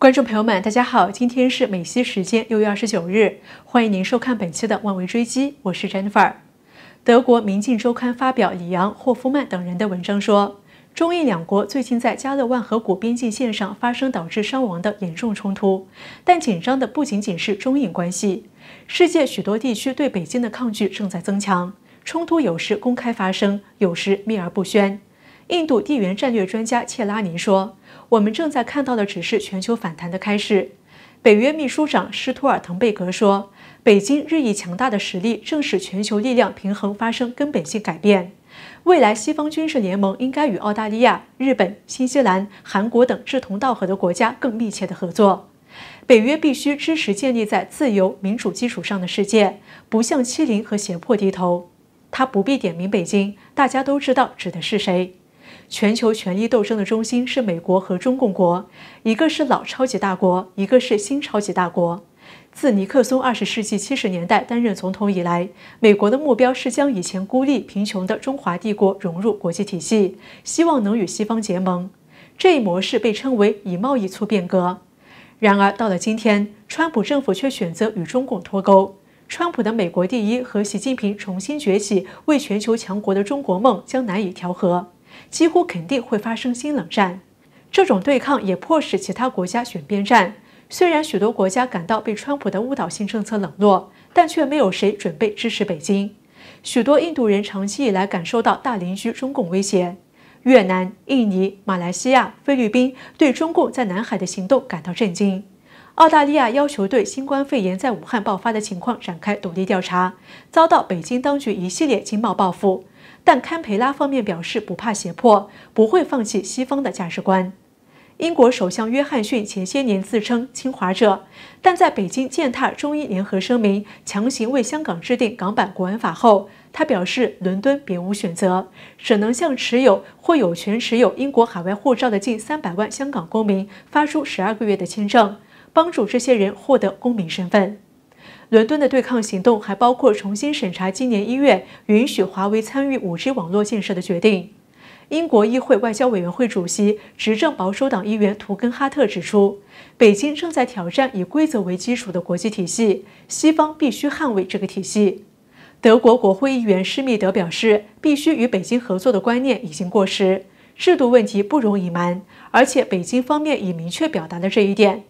观众朋友们，大家好，今天是美西时间六月二十九日，欢迎您收看本期的《万维追击》，我是 Jennifer。德国《明镜周刊》发表李阳、霍夫曼等人的文章说，中印两国最近在加勒万河谷边境线上发生导致伤亡的严重冲突，但紧张的不仅仅是中印关系，世界许多地区对北京的抗拒正在增强，冲突有时公开发生，有时秘而不宣。印度地缘战略专家切拉尼说：“我们正在看到的只是全球反弹的开始。”北约秘书长施图尔滕贝格说：“北京日益强大的实力正使全球力量平衡发生根本性改变。未来西方军事联盟应该与澳大利亚、日本、新西兰、韩国等志同道合的国家更密切的合作。北约必须支持建立在自由民主基础上的世界，不向欺凌和胁迫低头。”他不必点名北京，大家都知道指的是谁。全球权益斗争的中心是美国和中共国，一个是老超级大国，一个是新超级大国。自尼克松二十世纪七十年代担任总统以来，美国的目标是将以前孤立贫穷的中华帝国融入国际体系，希望能与西方结盟。这一模式被称为以贸易促变革。然而，到了今天，川普政府却选择与中共脱钩。川普的“美国第一”和习近平重新崛起为全球强国的中国梦将难以调和。几乎肯定会发生新冷战，这种对抗也迫使其他国家选边站。虽然许多国家感到被川普的误导性政策冷落，但却没有谁准备支持北京。许多印度人长期以来感受到大邻居中共威胁，越南、印尼、马来西亚、菲律宾对中共在南海的行动感到震惊。澳大利亚要求对新冠肺炎在武汉爆发的情况展开独立调查，遭到北京当局一系列经贸报复。但堪培拉方面表示不怕胁迫，不会放弃西方的价值观。英国首相约翰逊前些年自称“侵华者”，但在北京践踏中英联合声明，强行为香港制定港版国安法后，他表示伦敦别无选择，只能向持有或有权持有英国海外护照的近三百万香港公民发出十二个月的签证，帮助这些人获得公民身份。伦敦的对抗行动还包括重新审查今年一月允许华为参与 5G 网络建设的决定。英国议会外交委员会主席、执政保守党议员图根哈特指出，北京正在挑战以规则为基础的国际体系，西方必须捍卫这个体系。德国国会议员施密德表示，必须与北京合作的观念已经过时，制度问题不容隐瞒，而且北京方面已明确表达了这一点。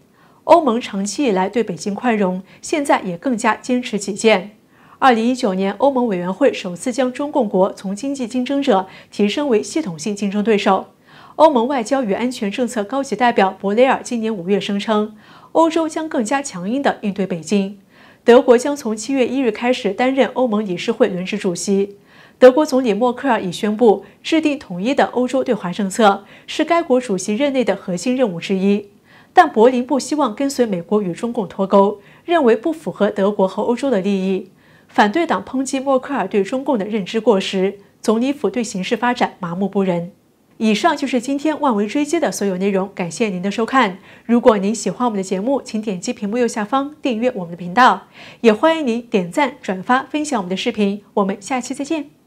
欧盟长期以来对北京宽容，现在也更加坚持己见。二零一九年，欧盟委员会首次将中共国从经济竞争者提升为系统性竞争对手。欧盟外交与安全政策高级代表博雷尔今年五月声称，欧洲将更加强硬地应对北京。德国将从七月一日开始担任欧盟理事会轮值主席。德国总理默克尔已宣布，制定统一的欧洲对华政策是该国主席任内的核心任务之一。但柏林不希望跟随美国与中共脱钩，认为不符合德国和欧洲的利益。反对党抨击默克尔对中共的认知过时，总理府对形势发展麻木不仁。以上就是今天万维追击的所有内容，感谢您的收看。如果您喜欢我们的节目，请点击屏幕右下方订阅我们的频道，也欢迎您点赞、转发、分享我们的视频。我们下期再见。